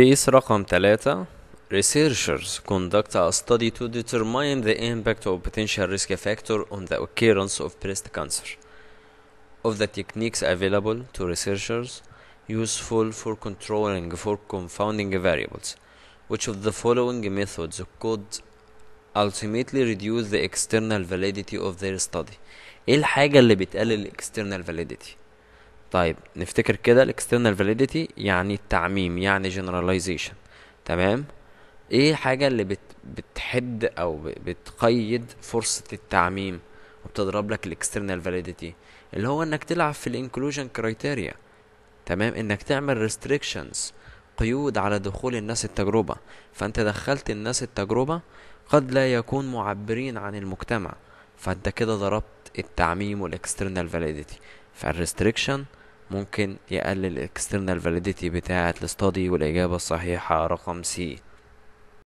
Case رقم 3 Researchers conduct a study to determine the impact of potential risk factor on the occurrence of breast cancer. Of the techniques available to researchers, useful for controlling for confounding variables, which of the following methods could ultimately reduce the external validity of their study؟ إيه الحاجة اللي بتقلل external validity؟ طيب نفتكر كده الاكسترنال فاليديتي يعني التعميم يعني جنراليزيشن تمام ايه حاجه اللي بت بتحد او بتقيد فرصه التعميم وبتضرب لك الاكسترنال فاليديتي اللي هو انك تلعب في الانكلوجن كرايتيريا تمام انك تعمل ريستريكشنز قيود على دخول الناس التجربه فانت دخلت الناس التجربه قد لا يكون معبرين عن المجتمع فانت كده ضربت التعميم والاكسترنال فاليديتي فالريستريكشن ممكن يقلل الاكسترنال فاليديتي بتاعة الاستادي والاجابة الصحيحة رقم سي